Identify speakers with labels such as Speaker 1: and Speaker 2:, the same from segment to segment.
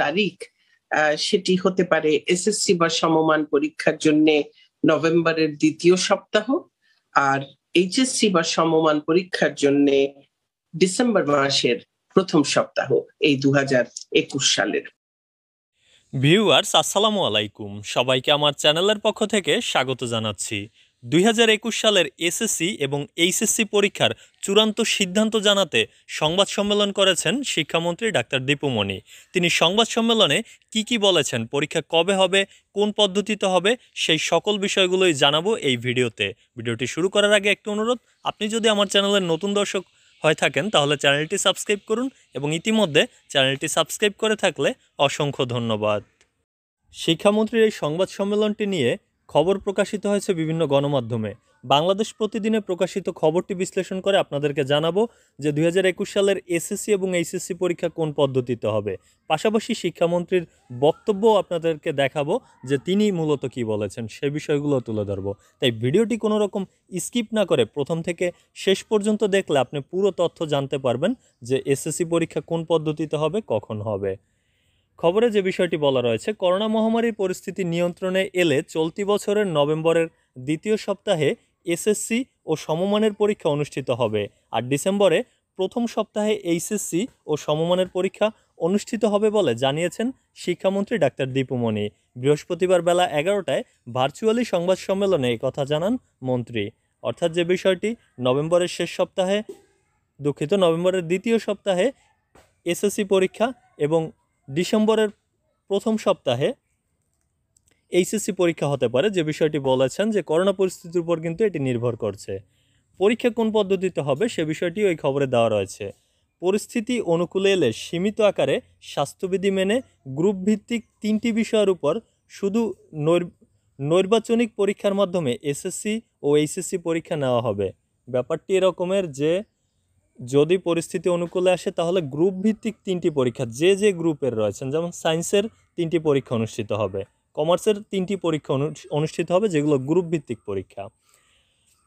Speaker 1: তারিখ সেটি হতে পারে এসএসসি বা সমমান পরীক্ষার জন্য নভেম্বরের দ্বিতীয় সপ্তাহ আর এইচএসসি বা সমমান পরীক্ষার জন্য ডিসেম্বর মাসের প্রথম সপ্তাহ এই দু সালের
Speaker 2: ভিউয়ার্স আসসালামু আলাইকুম সবাইকে আমার চ্যানেলের পক্ষ থেকে স্বাগত জানাচ্ছি দুই সালের এসএসসি এবং এইচএসসি পরীক্ষার চূড়ান্ত সিদ্ধান্ত জানাতে সংবাদ সম্মেলন করেছেন শিক্ষামন্ত্রী ডাক্তার দীপুমণি তিনি সংবাদ সম্মেলনে কি কি বলেছেন পরীক্ষা কবে হবে কোন পদ্ধতিতে হবে সেই সকল বিষয়গুলোই জানাবো এই ভিডিওতে ভিডিওটি শুরু করার আগে একটি অনুরোধ আপনি যদি আমার চ্যানেলের নতুন দর্শক হয়ে থাকেন তাহলে চ্যানেলটি সাবস্ক্রাইব করুন এবং ইতিমধ্যে চ্যানেলটি সাবস্ক্রাইব করে থাকলে অসংখ্য ধন্যবাদ শিক্ষামন্ত্রীর এই সংবাদ সম্মেলনটি নিয়ে খবর প্রকাশিত হয়েছে বিভিন্ন গণমাধ্যমে বাংলাদেশ প্রতিদিনে প্রকাশিত খবরটি বিশ্লেষণ করে আপনাদেরকে জানাবো যে দুই সালের এসএসসি এবং এইচএসসি পরীক্ষা কোন পদ্ধতিতে হবে পাশাপাশি শিক্ষামন্ত্রীর বক্তব্য আপনাদেরকে দেখাবো যে তিনি মূলত কি বলেছেন সে বিষয়গুলো তুলে ধরবো তাই ভিডিওটি কোনো রকম স্কিপ না করে প্রথম থেকে শেষ পর্যন্ত দেখলে আপনি পুরো তথ্য জানতে পারবেন যে এসএসসি পরীক্ষা কোন পদ্ধতিতে হবে কখন হবে খবরে যে বিষয়টি বলা রয়েছে করোনা মহামারীর পরিস্থিতি নিয়ন্ত্রণে এলে চলতি বছরের নভেম্বরের দ্বিতীয় সপ্তাহে এসএসসি ও সমমানের পরীক্ষা অনুষ্ঠিত হবে আর ডিসেম্বরে প্রথম সপ্তাহে এইচএসসি ও সমমানের পরীক্ষা অনুষ্ঠিত হবে বলে জানিয়েছেন শিক্ষামন্ত্রী ডাক্তার দীপুমণি বৃহস্পতিবার বেলা এগারোটায় ভার্চুয়ালি সংবাদ সম্মেলনে কথা জানান মন্ত্রী অর্থাৎ যে বিষয়টি নভেম্বরের শেষ সপ্তাহে দুঃখিত নভেম্বরের দ্বিতীয় সপ্তাহে এসএসসি পরীক্ষা এবং ডিসেম্বরের প্রথম সপ্তাহে এইচএসসি পরীক্ষা হতে পারে যে বিষয়টি বলেছেন যে করোনা পরিস্থিতির উপর কিন্তু এটি নির্ভর করছে পরীক্ষা কোন পদ্ধতিতে হবে সে বিষয়টি ওই খবরে দেওয়া রয়েছে পরিস্থিতি অনুকূলে এলে সীমিত আকারে স্বাস্থ্যবিধি মেনে গ্রুপ ভিত্তিক তিনটি বিষয়ের উপর শুধু নৈর্বাচনিক পরীক্ষার মাধ্যমে এসএসসি ও এইচএসসি পরীক্ষা নেওয়া হবে ব্যাপারটি এরকমের যে যদি পরিস্থিতি অনুকূলে আসে তাহলে গ্রুপ ভিত্তিক তিনটি পরীক্ষা যে যে গ্রুপের রয়েছেন যেমন সায়েন্সের তিনটি পরীক্ষা অনুষ্ঠিত হবে কমার্সের তিনটি পরীক্ষা অনুষ্ঠিত হবে যেগুলো গ্রুপ ভিত্তিক পরীক্ষা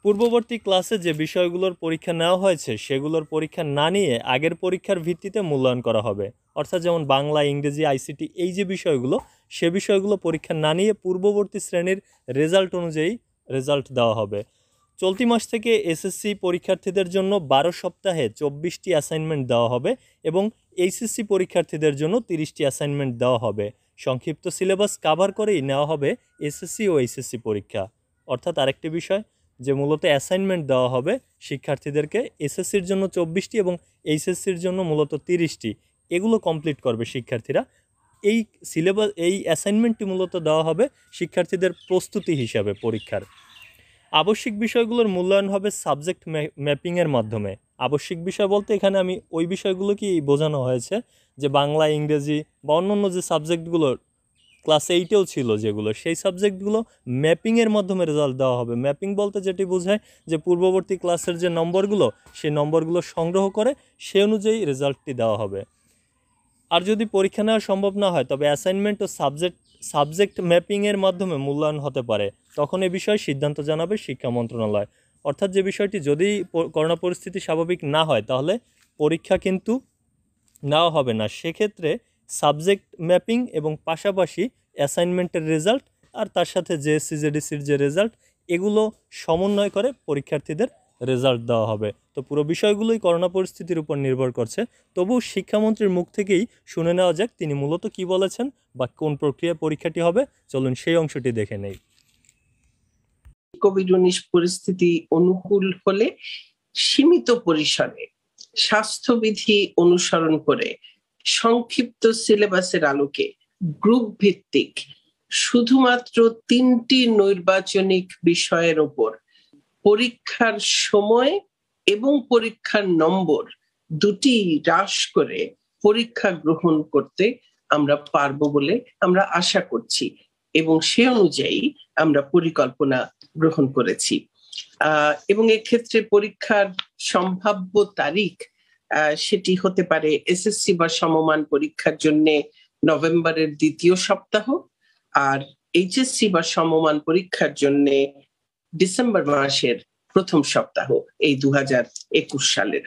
Speaker 2: পূর্ববর্তী ক্লাসে যে বিষয়গুলোর পরীক্ষা নেওয়া হয়েছে সেগুলোর পরীক্ষা না নিয়ে আগের পরীক্ষার ভিত্তিতে মূল্যায়ন করা হবে অর্থাৎ যেমন বাংলা ইংরেজি আইসিটি এই যে বিষয়গুলো সে বিষয়গুলো পরীক্ষা না নিয়ে পূর্ববর্তী শ্রেণীর রেজাল্ট অনুযায়ী রেজাল্ট দেওয়া হবে চলতি মাস থেকে এসএসসি পরীক্ষার্থীদের জন্য বারো সপ্তাহে চব্বিশটি অ্যাসাইনমেন্ট দেওয়া হবে এবং এইচএসসি পরীক্ষার্থীদের জন্য তিরিশটি অ্যাসাইনমেন্ট দেওয়া হবে সংক্ষিপ্ত সিলেবাস কাভার করেই নেওয়া হবে এসএসসি ও এইচএসসি পরীক্ষা অর্থাৎ আরেকটি বিষয় যে মূলত অ্যাসাইনমেন্ট দেওয়া হবে শিক্ষার্থীদেরকে এসএসসির জন্য চব্বিশটি এবং এইচএসসির জন্য মূলত তিরিশটি এগুলো কমপ্লিট করবে শিক্ষার্থীরা এই সিলেবাস এই অ্যাসাইনমেন্টটি মূলত দেওয়া হবে শিক্ষার্থীদের প্রস্তুতি হিসাবে পরীক্ষার আবশ্যিক বিষয়গুলোর মূল্যায়ন হবে সাবজেক্ট ম্যাপিংয়ের মাধ্যমে আবশ্যিক বিষয় বলতে এখানে আমি ওই বিষয়গুলোকেই বোঝানো হয়েছে যে বাংলা ইংরেজি বা অন্যান্য যে সাবজেক্টগুলোর ক্লাস এইটেও ছিল যেগুলো সেই সাবজেক্টগুলো ম্যাপিংয়ের মাধ্যমে রেজাল্ট দেওয়া হবে ম্যাপিং বলতে যেটি বোঝায় যে পূর্ববর্তী ক্লাসের যে নম্বরগুলো সেই নম্বরগুলো সংগ্রহ করে সে অনুযায়ী রেজাল্টটি দেওয়া হবে আর যদি পরীক্ষা নেওয়া সম্ভব না হয় তবে অ্যাসাইনমেন্ট ও সাবজেক্ট সাবজেক্ট ম্যাপিংয়ের মাধ্যমে মূল্যায়ন হতে পারে তখন এ বিষয়ে সিদ্ধান্ত জানাবে শিক্ষা মন্ত্রণালয় অর্থাৎ যে বিষয়টি যদি করোনা পরিস্থিতি স্বাভাবিক না হয় তাহলে পরীক্ষা কিন্তু নেওয়া হবে না সেক্ষেত্রে সাবজেক্ট ম্যাপিং এবং পাশাপাশি অ্যাসাইনমেন্টের রেজাল্ট আর তার সাথে যে সিজেডিসির যে রেজাল্ট এগুলো সমন্বয় করে পরীক্ষার্থীদের রেজাল্ট দেওয়া হবে তো পুরো বিষয়গুলোই করোনা পরিস্থিতির উপর নির্ভর করছে তবু শিক্ষামন্ত্রীর মুখ থেকেই শুনে নেওয়া যাক তিনি মূলত কি বলেছেন বা কোন প্রক্রিয়া পরীক্ষাটি হবে চলুন সেই অংশটি দেখে নেই
Speaker 1: কোভিড উনিশ পরিস্থিতি অনুকূল হলে সীমিত পরিসরে স্বাস্থ্যবিধি অনুসরণ করে সংক্ষিপ্ত সিলেবাসের আলোকে গ্রুপ ভিত্তিক শুধুমাত্র তিনটি নৈর্বাচনিক বিষয়ের ওপর পরীক্ষার সময় এবং পরীক্ষার নম্বর দুটি হ্রাস করে পরীক্ষা গ্রহণ করতে আমরা পারব বলে আমরা আশা করছি এবং সে অনুযায়ী আমরা পরিকল্পনা গ্রহণ করেছি এবং এক্ষেত্রে পরীক্ষার সম্ভাব্য তারিখ সেটি হতে পারে এসএসসি বা সমমান পরীক্ষার জন্য নভেম্বরের দ্বিতীয় সপ্তাহ আর এইচএসসি বা সমমান পরীক্ষার জন্য ডিসেম্বর মাসের প্রথম সপ্তাহ এই দু সালের